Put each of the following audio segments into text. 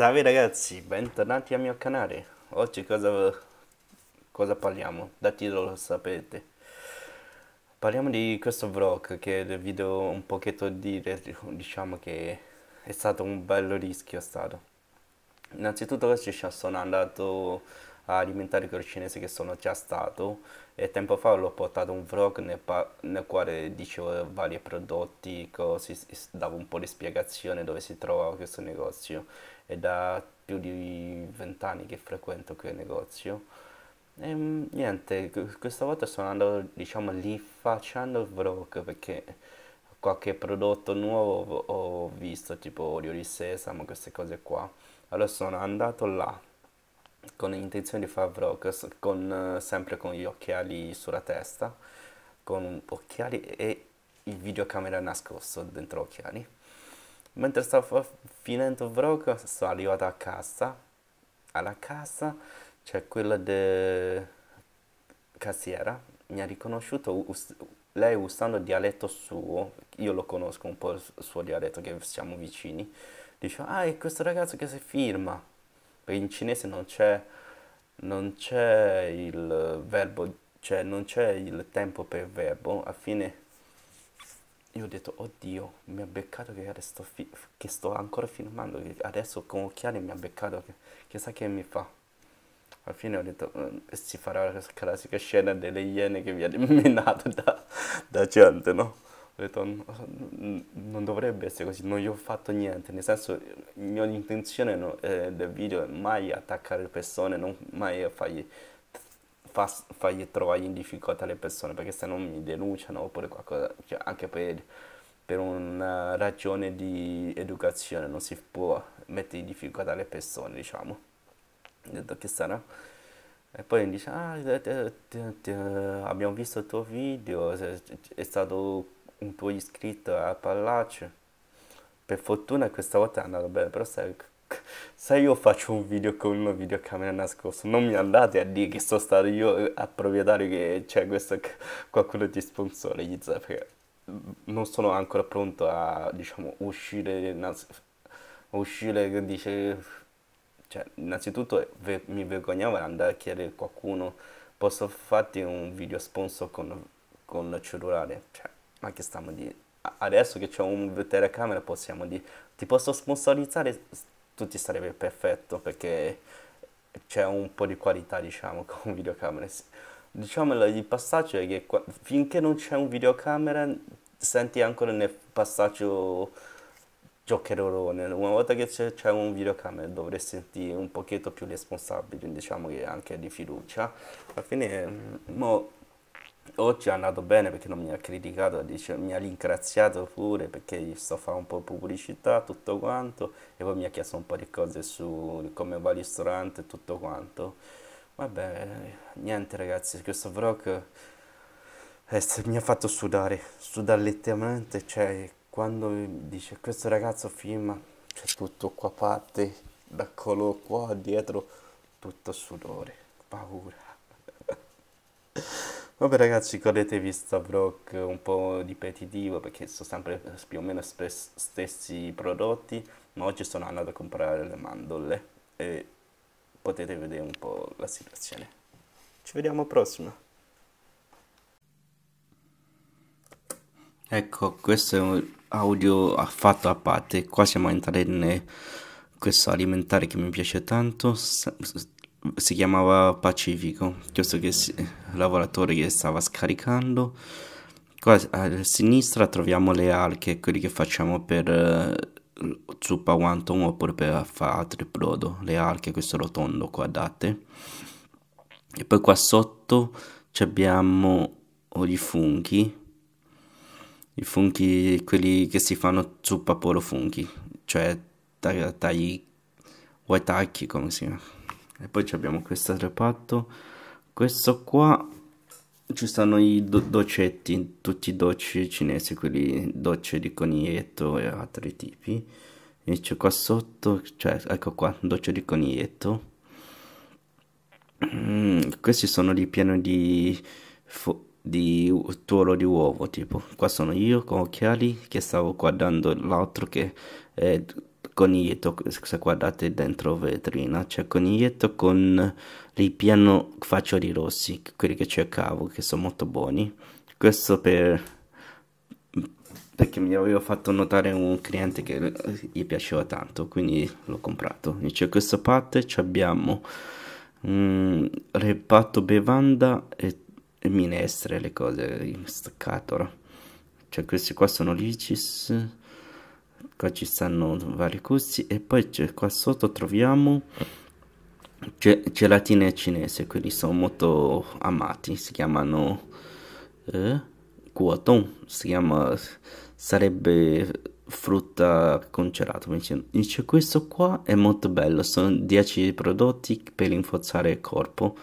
Salve ragazzi, bentornati al mio canale. Oggi cosa, cosa parliamo? Da titolo lo sapete. Parliamo di questo vlog che vi devo video un pochetto di diciamo che è stato un bello rischio stato. Innanzitutto oggi sono andato a alimentare col cinese che sono già stato e tempo fa l'ho portato un vlog nel, nel, quale dicevo vari prodotti, così, davo un po' di spiegazione dove si trova questo negozio. È da più di vent'anni che frequento quel negozio. E ehm, niente, questa volta sono andato diciamo lì facendo il vlog perché qualche prodotto nuovo ho visto, tipo olio di sesamo, queste cose qua. Allora sono andato là con l'intenzione di far vlog, con, eh, sempre con gli occhiali sulla testa, con occhiali e il videocamera nascosto dentro occhiali. Mentre stavo finendo il vlog, sono arrivato a casa, alla casa c'è cioè quella del casiera mi ha riconosciuto, lei usando il dialetto suo, io lo conosco un po' il suo dialetto che siamo vicini, dice, ah è questo ragazzo che si firma, in cinese non c'è, non c'è il verbo, cioè non c'è il tempo per verbo, a fine io ho detto, oddio, mi ha beccato che, adesso fi- che sto ancora filmando, che adesso con occhiali mi ha beccato, che, chissà che mi fa. Alla fine ho detto, mm, si farà la classica scena delle iene che viene menato da, da gente, no? ho detto non dovrebbe essere così, non gli ho fatto niente, nel senso mia intenzione no, eh, del video è mai attaccare le persone, non mai fargli, fa, fargli trovare in difficoltà le persone, perché se non mi denunciano oppure qualcosa, cioè anche per, per, una ragione di educazione non si può mettere in difficoltà le persone, diciamo. Ho detto che sarà? E poi mi dice, ah, eh, eh, eh, abbiamo visto il tuo video, è stato un tuo iscritto a Pallaccio. Per fortuna questa volta è andata bene, però sai, se io faccio un video con una videocamera nascosta, non mi andate a dire che sono stato io a proprietario che c'è questo, qualcuno ti sponsorizza, perché non sono ancora pronto a, diciamo, uscire, uscire, dice, cioè, innanzitutto ve mi vergognavo di andare a chiedere a qualcuno, posso farti un video sponsor con, con il cellulare, cioè, ma che stiamo di... Adesso che c'è un telecamera possiamo di... Ti posso sponsorizzare? Tutti sarebbe perfetto perché c'è un po' di qualità diciamo con videocamera. diciamo il passaggio è che qua... finché non c'è un videocamera senti ancora nel passaggio giocherone Una volta che c'è, un videocamera dovresti sentire un pochetto più responsabile, diciamo che anche di fiducia. Alla fine, mo, oggi è andato bene perché non mi ha criticato, dice, mi ha ringraziato pure perché gli sto a fare un po' pubblicità, tutto quanto, e poi mi ha chiesto un po' di cose su come va il ristorante e tutto quanto. Vabbè, niente ragazzi, questo vlog eh, mi ha fatto sudare, sudare letteralmente, cioè quando dice questo ragazzo filma, c'è tutto qua a parte, da colo qua dietro, tutto sudore, paura. Vabbè ragazzi, godetevi sta vlog un po' ripetitivo perché sono sempre più o meno stessi prodotti, ma oggi sono andato a comprare le mandorle e potete vedere un po' la situazione. Ci vediamo al prossimo. Ecco, questo è un audio fatto a parte, qua siamo entrati in questo alimentare che mi piace tanto si chiamava Pacifico, questo che si, lavoratore che stava scaricando. Qua a sinistra troviamo le alche, quelli che facciamo per eh, zuppa quantum oppure per fare altri prodo, le alche, questo rotondo qua date. E poi qua sotto abbiamo oh, i funghi, i funghi, quelli che si fanno zuppa poro funghi, cioè tagli, tagli, tagli come si chiama? e poi abbiamo questo repatto questo qua ci stanno i do docetti tutti i docci cinesi quelli docce di coniglietto e altri tipi e c'è qua sotto cioè ecco qua docce di coniglietto mm, questi sono di pieno di di tuolo di uovo tipo qua sono io con occhiali che stavo guardando l'altro che è coniglietto, se guardate dentro vetrina, c'è coniglietto con il pieno faccioli rossi, quelli che cercavo, che sono molto buoni. Questo per perché mi avevo fatto notare un cliente che eh, gli piaceva tanto, quindi l'ho comprato. Invece questa parte abbiamo mm, reparto bevanda e, e, minestre, le cose in staccato. Cioè questi qua sono licis qua ci stanno vari gusti e poi qua sotto troviamo gelatine cinese quindi sono molto amati si chiamano eh, guotong si chiama sarebbe frutta congelata dice questo qua è molto bello sono 10 prodotti per rinforzare il corpo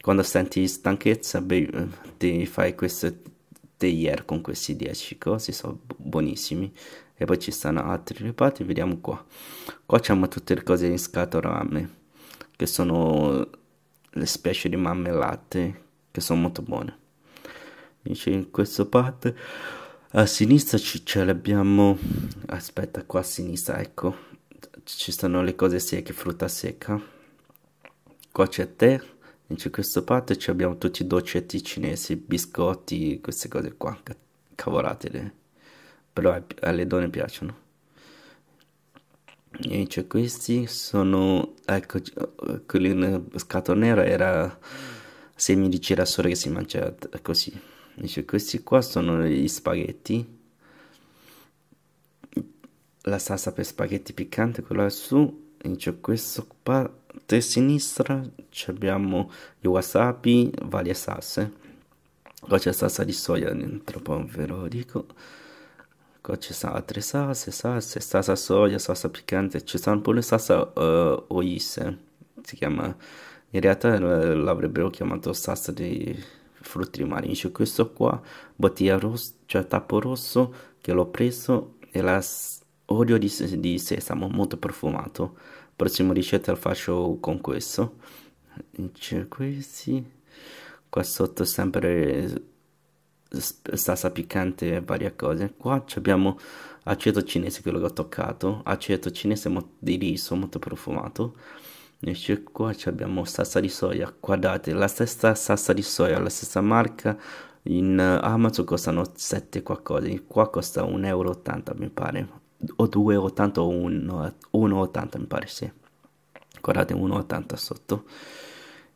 quando senti stanchezza beh, ti fai queste teier con questi 10 cosi sono buonissimi e poi ci stanno altri repati vediamo qua qua c'hanno tutte le cose in scatorame che sono le specie di mamme latte che sono molto buone dice in questo parte a sinistra ce l'abbiamo aspetta qua a sinistra ecco ci stanno le cose secche frutta secca qua c'è tè in questo parte ci abbiamo tutti i dolcetti cinesi, biscotti, queste cose qua, cavolate. Però alle donne piacciono. E cioè questi sono, ecco, quello scatola nero era semi di girasole che si mangia così. E cioè questi qua sono gli spaghetti. La salsa per spaghetti piccante, quella su, quindi c'è questa parte sinistra, abbiamo i wasabi, varie salse. Qua c'è salsa di soia dentro, poi ve lo dico. Qua ci altre salse, salse, salsa soia, salsa piccante. Ci sono pure salsa uh, oise, si chiama. In realtà eh, l'avrebbero chiamato salsa di frutti marini. C'è questo qua, bottiglia rossa, cioè tappo rosso, che l'ho preso, e l'olio di, di sesamo, molto profumato prossimo ricetta lo faccio con questo c'è questi qua sotto sempre salsa piccante e varie cose qua abbiamo aceto cinese quello che ho toccato aceto cinese di riso molto profumato invece qua abbiamo salsa di soia guardate la stessa salsa di soia la stessa marca in Amazon costano 7 qualcosa qua costa 1,80 euro mi pare o 2,80 o 1,80 mi pare sì guardate 1,80 sotto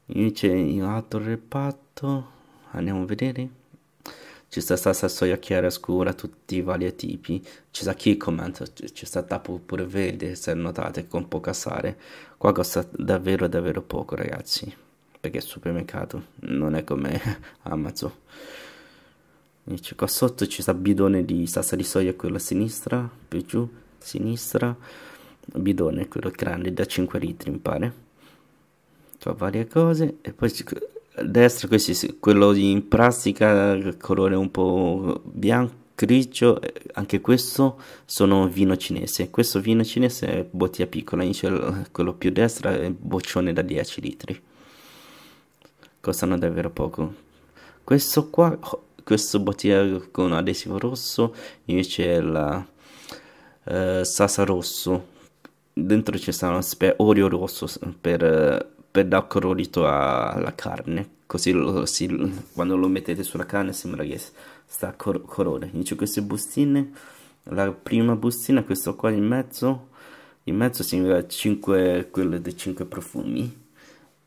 invece in altro reparto andiamo a vedere ci sta salsa soia chiara scura tutti i vari tipi ci sta key command ci sta tappo pure verde se notate con poca sale qua costa davvero davvero poco ragazzi perché è supermercato non è come amazon Invece qua sotto ci sta bidone di salsa di soia, quello a sinistra, più giù, a sinistra, bidone, quello grande da 5 litri mi pare. Tra varie cose e poi a destra questi, quello in plastica, colore un po' bianco, grigio, anche questo sono vino cinese. Questo vino cinese è bottiglia piccola, invece quello più destra è boccione da 10 litri. Costano davvero poco. Questo qua questo bottigliere con adesivo rosso invece è la eh, sasa rosso dentro c'è un stanno olio rosso per, per dar colorito alla carne così lo, si, quando lo mettete sulla carne sembra che sta cor colore invece queste bustine la prima bustina questo qua in mezzo in mezzo significa 5 quello dei 5 profumi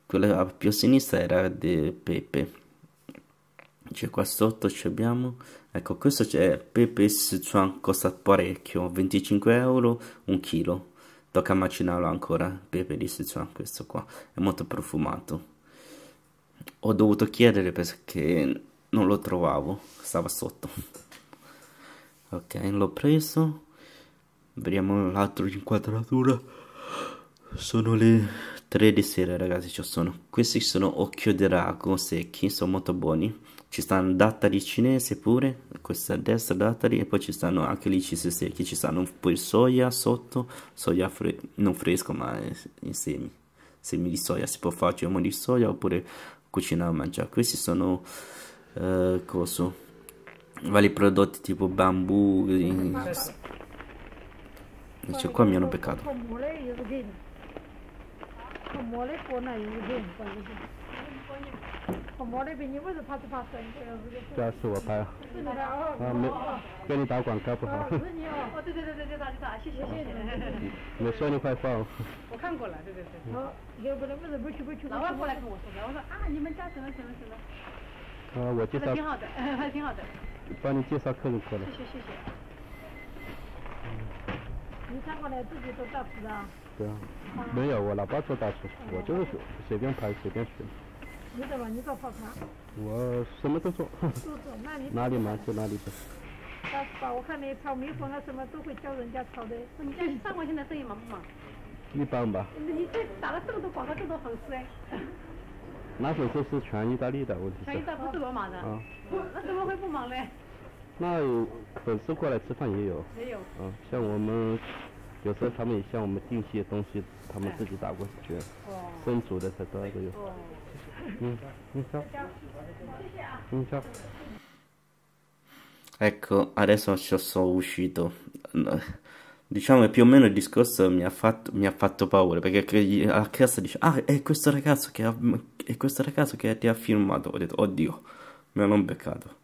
quella più a sinistra era di pepe cioè qua sotto ci abbiamo ecco questo c'è pepe Sichuan costa parecchio 25 euro un chilo tocca macinarlo ancora pepe di Sichuan questo qua è molto profumato ho dovuto chiedere perché non lo trovavo stava sotto ok l'ho preso vediamo l'altro inquadratura sono le 3 di sera ragazzi ci sono questi sono occhio di rago secchi sono molto buoni ci stanno Dattari cinese pure, questa a destra Dattari e poi ci stanno anche lì cise secchi, ci stanno poi soia sotto, soia fre non fresco ma in semi, semi di soia, si può fare uomo di soia oppure cucinare o mangiare, questi sono eh, coso, vari prodotti tipo bambù, cioè qua mi hanno beccato. 毛那边你不是拍是拍什么？对啊，是我拍。啊，没，给你打广告不好。哦，对对对对对，打就打，谢谢谢谢。没说你坏话哦。我看过了，对对对。我，也不能，不能，不去不去。老外过来跟我说的，我说啊，你们家什么什么什么。啊，我介绍。挺好的，还 挺好的。帮你介绍客人过来。谢谢谢谢。你看过来自己做大厨啊？对啊，没有，我老爸做大厨，我就是随便拍随便学。你怎么你做泡茶。我什么都做。都做，那你哪里忙就哪里忙。啊，我看你炒米粉啊，什么都会教人家炒的。你家上馆现在生意忙不忙？一般吧。你这打了这么多广告，这么多粉丝哎。那首丝是全意大利的，我。全意大不是罗马的。啊。那怎么会不忙呢？那粉丝过来吃饭也有。也有。啊，像我们有时候他们也向我们订些东西，他们自己打过去，生煮的才多少个有。Ecco, adesso ci sono uscito. Diciamo che più o meno il discorso mi ha fatto, mi ha fatto paura perché la classe dice: Ah, è questo ragazzo che, ha, è questo ragazzo che ti ha filmato. Ho detto: Oddio, mi hanno beccato.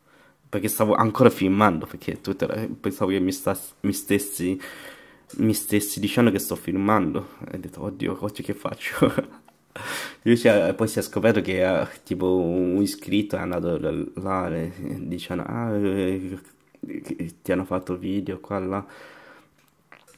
Perché stavo ancora filmando perché la, pensavo che mi, sta, mi, stessi, mi stessi dicendo che sto filmando. ho detto: Oddio, oggi che faccio? Cioè, poi si è scoperto che ah, tipo un iscritto è andato là dicendo ah eh, ti hanno fatto video qua là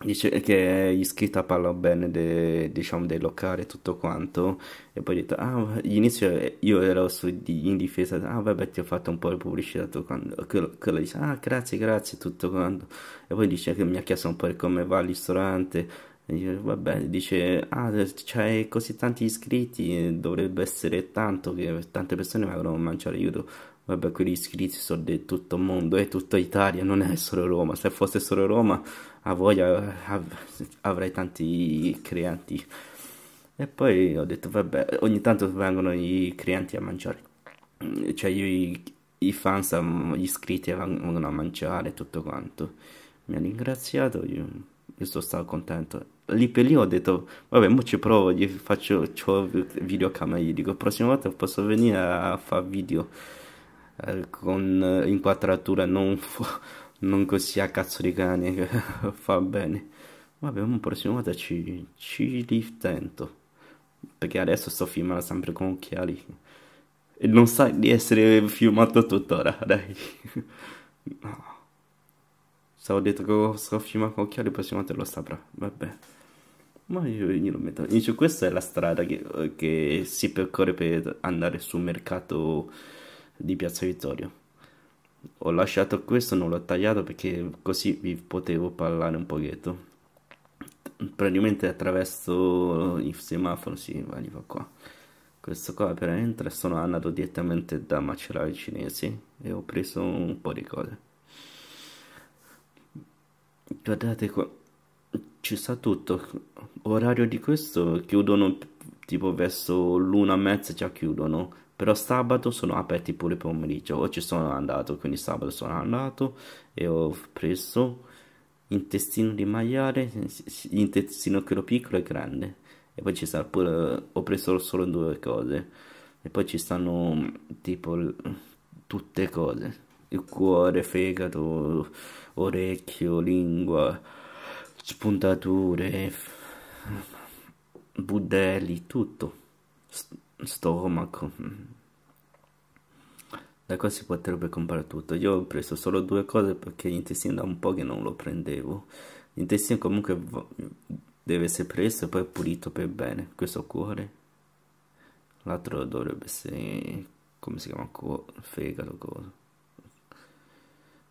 dice che iscritto a parlare bene de, diciamo dei locali e tutto quanto e poi ha detto ah all'inizio io ero su, in difesa ah vabbè ti ho fatto un po' di pubblicità tutto quanto quello, quello dice ah grazie grazie tutto quanto e poi dice che mi ha chiesto un po' come va il ristorante dice, vabbè, dice, ah, eh, c'hai così tanti iscritti, dovrebbe essere tanto che tante persone vengono a mangiare YouTube. Vabbè, quegli iscritti sono di tutto il mondo, è tutta Italia, non è solo Roma. Se fosse solo Roma, a voglia av avrei tanti clienti. E poi ho detto, vabbè, ogni tanto vengono i clienti a mangiare. Cioè, io, i, i fans, gli iscritti vengono a mangiare tutto quanto. Mi ha ringraziato, io io sto stato contento. Lì per lì ho detto, vabbè, mo ci provo, gli faccio videocamera, gli dico, prossima volta posso venire a fare video eh, con inquadratura, non, non, così a cazzo di cane, fa bene. Vabbè, mo prossima volta ci, ci ritento, perché adesso sto filmando sempre con occhiali. E non sai di essere filmato tuttora, dai. No. Stavo dietro che fiume con occhiali, prossimamente lo sta Vabbè. Ma io, glielo metto. Dice, questa è la strada che, che, euh, si percorre per andare sul mercato di Piazza Vittorio. Ho lasciato questo, non l'ho tagliato perché così vi potevo parlare un pochetto. Praticamente attraverso il semaforo, si sì, arriva qua. Questo qua per entrare sono andato direttamente da macerai cinesi e ho preso un po' di cose guardate qua ci sta tutto orario di questo chiudono tipo verso l'una e mezza già chiudono però sabato sono aperti pure pomeriggio o ci sono andato quindi sabato sono andato e ho preso intestino di maiale intestino quello piccolo e grande e poi ci sta pure ho preso solo due cose e poi ci stanno tipo tutte cose il cuore, fegato, orecchio, lingua, spuntature, budelli, tutto, stomaco. Da qua si potrebbe comprare tutto. Io ho preso solo due cose perché l'intestino da un po' che non lo prendevo. L'intestino comunque deve essere preso e poi pulito per bene. Questo cuore. L'altro dovrebbe essere... come si chiama? Fegato cosa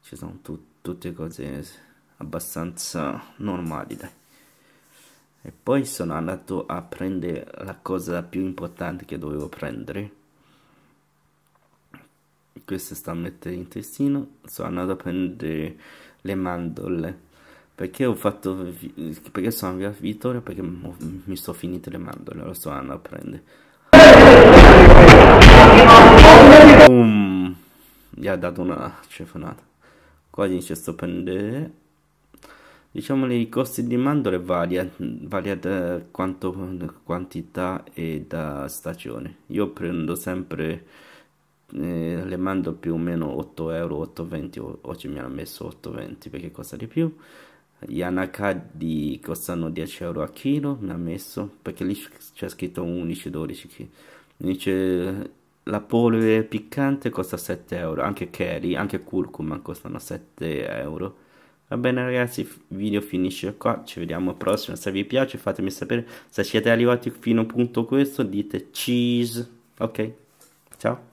ci sono tut tutte cose abbastanza normali dai. e poi sono andato a prendere la cosa più importante che dovevo prendere questo sta a mettere in sono andato a prendere le mandorle perché ho fatto perché sono andato Vittoria perché mi sono finite le mandorle lo sto andando a prendere Boom. Um, gli ha dato una cefonata qua dice sto prendendo diciamo che i costi di mandorle varia, varia da quanto, quantità e da stagione io prendo sempre eh, le mando più o meno 8 euro 8,20 oggi mi hanno messo 8,20 perché costa di più gli anacadi costano 10 euro a chilo mi ha messo perché lì c'è scritto 11 12 che dice la polvere piccante costa 7 euro, anche curry, anche curcuma costano 7 euro. Va bene ragazzi, il video finisce qua, ci vediamo al prossimo, se vi piace fatemi sapere se siete arrivati fino a punto questo, dite cheese, ok? Ciao!